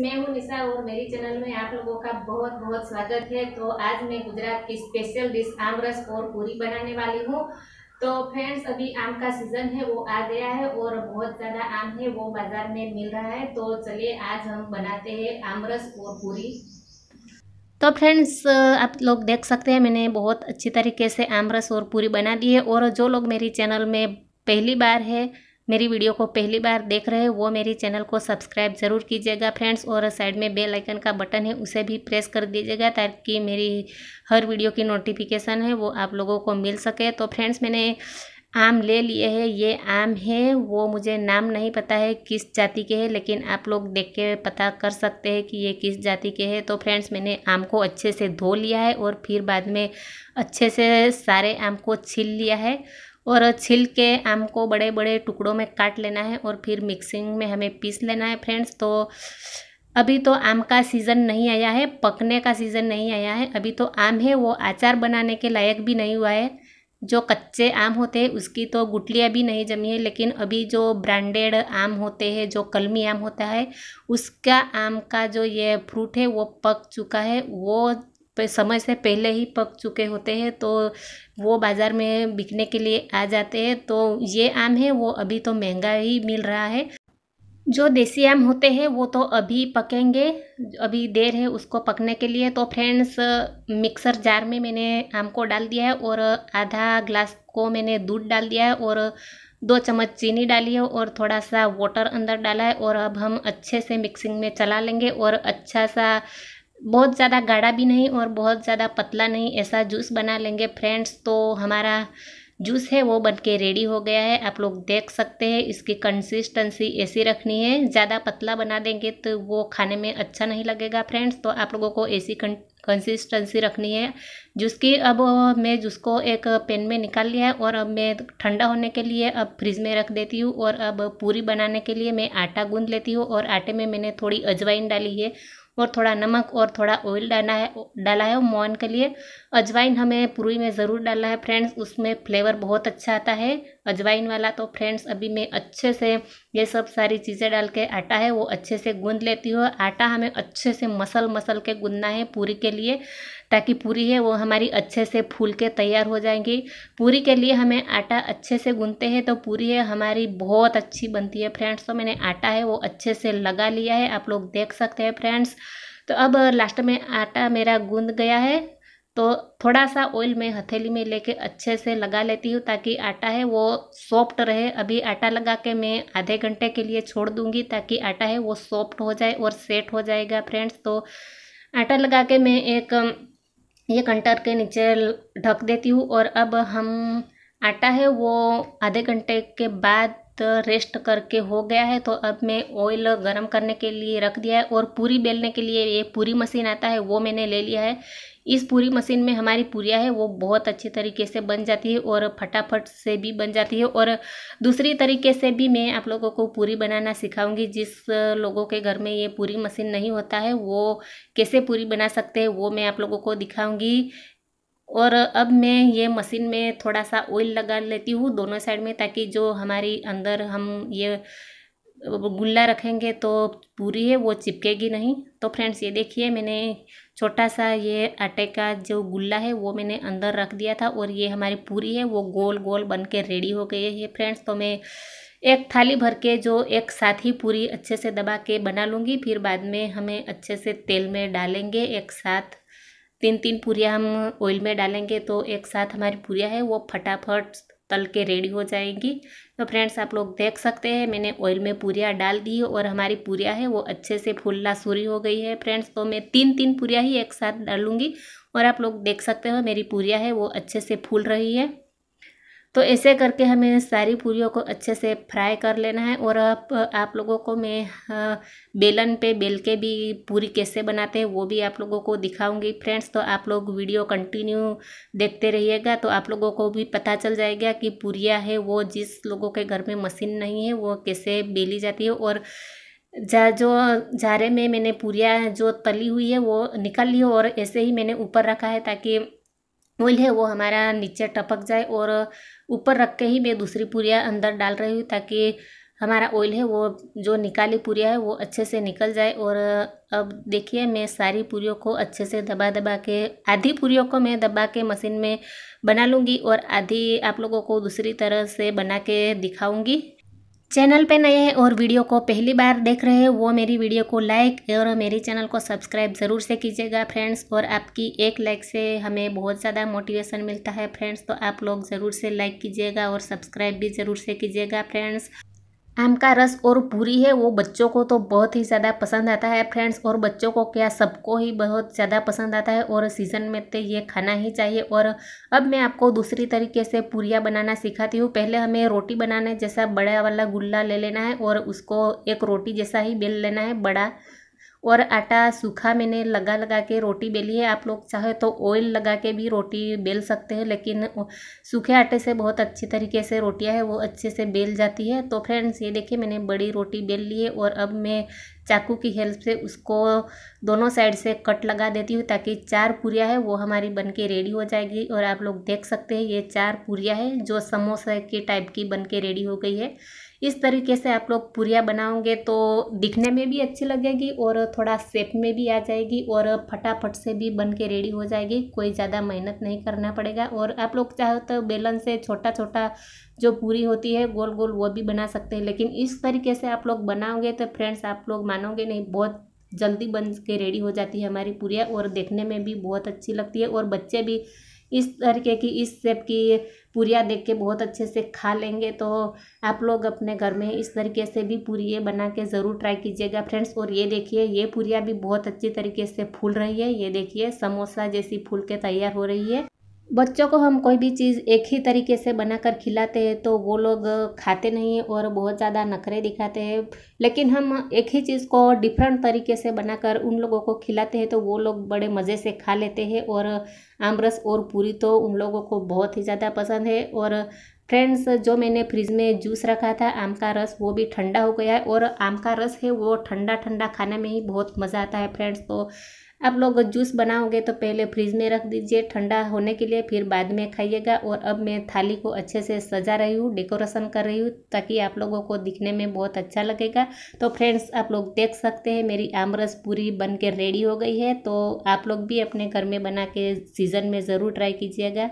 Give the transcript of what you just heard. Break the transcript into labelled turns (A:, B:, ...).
A: मैं हूँ निशा और मेरी चैनल में आप लोगों का बहुत बहुत स्वागत है तो आज मैं गुजरात की स्पेशल डिश आम रस और पूरी बनाने वाली हूँ तो फ्रेंड्स अभी आम का सीज़न है वो आ गया है और बहुत ज़्यादा आम है वो बाज़ार में मिल रहा है तो चलिए आज हम बनाते हैं आम रस और पूरी तो फ्रेंड्स आप लोग देख सकते हैं मैंने बहुत अच्छी तरीके से आम रस और पूरी बना दी है और जो लोग मेरी चैनल में पहली बार है मेरी वीडियो को पहली बार देख रहे हो वो मेरे चैनल को सब्सक्राइब ज़रूर कीजिएगा फ्रेंड्स और साइड में बेल आइकन का बटन है उसे भी प्रेस कर दीजिएगा ताकि मेरी हर वीडियो की नोटिफिकेशन है वो आप लोगों को मिल सके तो फ्रेंड्स मैंने आम ले लिए हैं ये आम है वो मुझे नाम नहीं पता है किस जाति के हैं लेकिन आप लोग देख के पता कर सकते हैं कि ये किस जाति के हैं तो फ्रेंड्स मैंने आम को अच्छे से धो लिया है और फिर बाद में अच्छे से सारे आम को छील लिया है और छिल के आम को बड़े बड़े टुकड़ों में काट लेना है और फिर मिक्सिंग में हमें पीस लेना है फ्रेंड्स तो अभी तो आम का सीज़न नहीं आया है पकने का सीज़न नहीं आया है अभी तो आम है वो अचार बनाने के लायक भी नहीं हुआ है जो कच्चे आम होते हैं उसकी तो गुटलियाँ भी नहीं जमी है लेकिन अभी जो ब्रांडेड आम होते हैं जो कलमी आम होता है उसका आम का जो ये फ्रूट है वो पक चुका है वो समय से पहले ही पक चुके होते हैं तो वो बाज़ार में बिकने के लिए आ जाते हैं तो ये आम है वो अभी तो महंगा ही मिल रहा है जो देसी आम होते हैं वो तो अभी पकेंगे अभी देर है उसको पकने के लिए तो फ्रेंड्स मिक्सर जार में मैंने आम को डाल दिया है और आधा ग्लास को मैंने दूध डाल दिया है और दो चम्मच चीनी डाली है और थोड़ा सा वाटर अंदर डाला है और अब हम अच्छे से मिक्सिंग में चला लेंगे और अच्छा सा बहुत ज़्यादा गाढ़ा भी नहीं और बहुत ज़्यादा पतला नहीं ऐसा जूस बना लेंगे फ्रेंड्स तो हमारा जूस है वो बन के रेडी हो गया है आप लोग देख सकते हैं इसकी कंसिस्टेंसी ऐसी रखनी है ज़्यादा पतला बना देंगे तो वो खाने में अच्छा नहीं लगेगा फ्रेंड्स तो आप लोगों को ऐसी कंसिस्टेंसी रखनी है जूस की अब मैं जूस को एक पेन में निकाल लिया है और अब मैं ठंडा होने के लिए अब फ्रिज में रख देती हूँ और अब पूरी बनाने के लिए मैं आटा गूँध लेती हूँ और आटे में मैंने थोड़ी अजवाइन डाली है और थोड़ा नमक और थोड़ा ऑयल डाला है डाला है मोहन के लिए अजवाइन हमें पूरी में ज़रूर डालना है फ्रेंड्स उसमें फ्लेवर बहुत अच्छा आता है अजवाइन वाला तो फ्रेंड्स अभी मैं अच्छे से ये सब सारी चीज़ें डाल के आटा है वो अच्छे से गूंद लेती हूँ आटा हमें अच्छे से मसल मसल के गूंदना है पूरी के लिए ताकि पूरी है वो हमारी अच्छे से फूल के तैयार हो जाएंगी पूरी के लिए हमें आटा अच्छे से गूंथते हैं तो पूरी है हमारी बहुत अच्छी बनती है फ्रेंड्स तो मैंने आटा है वो अच्छे से लगा लिया है आप लोग देख सकते हैं फ्रेंड्स तो अब लास्ट में आटा मेरा गूंद गया है तो थोड़ा सा ऑयल मैं हथेली में लेके अच्छे से लगा लेती हूँ ताकि आटा है वो सॉफ्ट रहे अभी आटा लगा के मैं आधे घंटे के लिए छोड़ दूँगी ताकि आटा है वो सॉफ्ट हो जाए और सेट हो जाएगा फ्रेंड्स तो आटा लगा के मैं एक ये कंटर के नीचे ढक देती हूँ और अब हम आटा है वो आधे घंटे के बाद रेस्ट करके हो गया है तो अब मैं ऑयल गरम करने के लिए रख दिया है और पूरी बेलने के लिए ये पूरी मशीन आता है वो मैंने ले लिया है इस पूरी मशीन में हमारी पूरिया है वो बहुत अच्छी तरीके से बन जाती है और फटाफट से भी बन जाती है और दूसरी तरीके से भी मैं आप लोगों को पूरी बनाना सिखाऊंगी जिस लोगों के घर में ये पूरी मशीन नहीं होता है वो कैसे पूरी बना सकते हैं वो मैं आप लोगों को दिखाऊंगी और अब मैं ये मशीन में थोड़ा सा ऑयल लगा लेती हूँ दोनों साइड में ताकि जो हमारी अंदर हम ये गुल्ला रखेंगे तो पूरी है वो चिपकेगी नहीं तो फ्रेंड्स ये देखिए मैंने छोटा सा ये आटे का जो गुल्ला है वो मैंने अंदर रख दिया था और ये हमारी पूरी है वो गोल गोल बन के रेडी हो गई है फ्रेंड्स तो मैं एक थाली भर के जो एक साथ ही पूरी अच्छे से दबा के बना लूँगी फिर बाद में हमें अच्छे से तेल में डालेंगे एक साथ तीन तीन पूरियाँ हम ऑयल में डालेंगे तो एक साथ हमारी पूरियाँ है वो फटाफट तल के रेडी हो जाएंगी तो फ्रेंड्स आप लोग देख सकते हैं मैंने ऑयल में पूरिया डाल दी और हमारी पूरिया है वो अच्छे से फुल्ला सूरी हो गई है फ्रेंड्स तो मैं तीन तीन पूरिया ही एक साथ डालूँगी और आप लोग देख सकते हो मेरी पूरिया है वो अच्छे से फूल रही है तो ऐसे करके हमें सारी पूरियों को अच्छे से फ्राई कर लेना है और आप आप लोगों को मैं हाँ, बेलन पे बेल के भी पूरी कैसे बनाते हैं वो भी आप लोगों को दिखाऊंगी फ्रेंड्स तो आप लोग वीडियो कंटिन्यू देखते रहिएगा तो आप लोगों को भी पता चल जाएगा कि पूरिया है वो जिस लोगों के घर में मशीन नहीं है वो कैसे बेली जाती है और जा जो जारे में मैंने पूरिया जो तली हुई है वो निकाल ली और ऐसे ही मैंने ऊपर रखा है ताकि ऑयल है वो हमारा नीचे टपक जाए और ऊपर रख के ही मैं दूसरी पूरियाँ अंदर डाल रही हूँ ताकि हमारा ऑयल है वो जो निकाली पूरियाँ है वो अच्छे से निकल जाए और अब देखिए मैं सारी पूरियों को अच्छे से दबा दबा के आधी पूरियों को मैं दबा के मशीन में बना लूँगी और आधी आप लोगों को दूसरी तरह से बना के दिखाऊँगी चैनल पे नए हैं और वीडियो को पहली बार देख रहे हैं वो मेरी वीडियो को लाइक और मेरे चैनल को सब्सक्राइब ज़रूर से कीजिएगा फ्रेंड्स और आपकी एक लाइक से हमें बहुत ज़्यादा मोटिवेशन मिलता है फ्रेंड्स तो आप लोग ज़रूर से लाइक कीजिएगा और सब्सक्राइब भी ज़रूर से कीजिएगा फ्रेंड्स आम का रस और पूरी है वो बच्चों को तो बहुत ही ज़्यादा पसंद आता है फ्रेंड्स और बच्चों को क्या सबको ही बहुत ज़्यादा पसंद आता है और सीज़न में तो ये खाना ही चाहिए और अब मैं आपको दूसरी तरीके से पूरियाँ बनाना सिखाती हूँ पहले हमें रोटी बनाने जैसा बड़ा वाला गुल्ला ले लेना है और उसको एक रोटी जैसा ही बेल लेना है बड़ा और आटा सूखा मैंने लगा लगा के रोटी बेली है आप लोग चाहे तो ऑयल लगा के भी रोटी बेल सकते हैं लेकिन सूखे आटे से बहुत अच्छी तरीके से रोटियां है वो अच्छे से बेल जाती है तो फ्रेंड्स ये देखिए मैंने बड़ी रोटी बेल ली है और अब मैं चाकू की हेल्प से उसको दोनों साइड से कट लगा देती हूँ ताकि चार पूरियाँ है वो हमारी बन के रेडी हो जाएगी और आप लोग देख सकते हैं ये चार पूरियाँ है जो समोसा के टाइप की बन के रेडी हो गई है इस तरीके से आप लोग पूरिया बनाओगे तो दिखने में भी अच्छी लगेगी और थोड़ा सेप में भी आ जाएगी और फटाफट से भी बन के रेडी हो जाएगी कोई ज़्यादा मेहनत नहीं करना पड़ेगा और आप लोग चाहो तो बेलन से छोटा छोटा जो पूरी होती है गोल गोल वो भी बना सकते हैं लेकिन इस तरीके से आप लोग बनाओगे तो फ्रेंड्स आप लोग मानोगे नहीं बहुत जल्दी बन के रेडी हो जाती है हमारी पूरिया और देखने में भी बहुत अच्छी लगती है और बच्चे भी इस तरीके की इस सेप की पूरियाँ देख के बहुत अच्छे से खा लेंगे तो आप लोग अपने घर में इस तरीके से भी पूरी बना के ज़रूर ट्राई कीजिएगा फ्रेंड्स और ये देखिए ये पूरियाँ भी बहुत अच्छी तरीके से फूल रही है ये देखिए समोसा जैसी फूल के तैयार हो रही है बच्चों को हम कोई भी चीज़ एक ही तरीके से बनाकर खिलाते हैं तो वो लोग खाते नहीं हैं और बहुत ज़्यादा नखरे दिखाते हैं लेकिन हम एक ही चीज़ को डिफरेंट तरीके से बनाकर उन लोगों को खिलाते हैं तो वो लोग बड़े मज़े से खा लेते हैं और आम रस और पूरी तो उन लोगों को बहुत ही ज़्यादा पसंद है और फ्रेंड्स जो मैंने फ्रिज में जूस रखा था आम का रस वो भी ठंडा हो गया है और आम का रस है वो ठंडा ठंडा खाने में ही बहुत मज़ा आता है फ्रेंड्स तो आप लोग जूस बनाओगे तो पहले फ्रिज में रख दीजिए ठंडा होने के लिए फिर बाद में खाइएगा और अब मैं थाली को अच्छे से सजा रही हूँ डेकोरेशन कर रही हूँ ताकि आप लोगों को दिखने में बहुत अच्छा लगेगा तो फ्रेंड्स आप लोग देख सकते हैं मेरी आमरस पूरी बन के रेडी हो गई है तो आप लोग भी अपने घर में बना के सीज़न में ज़रूर ट्राई कीजिएगा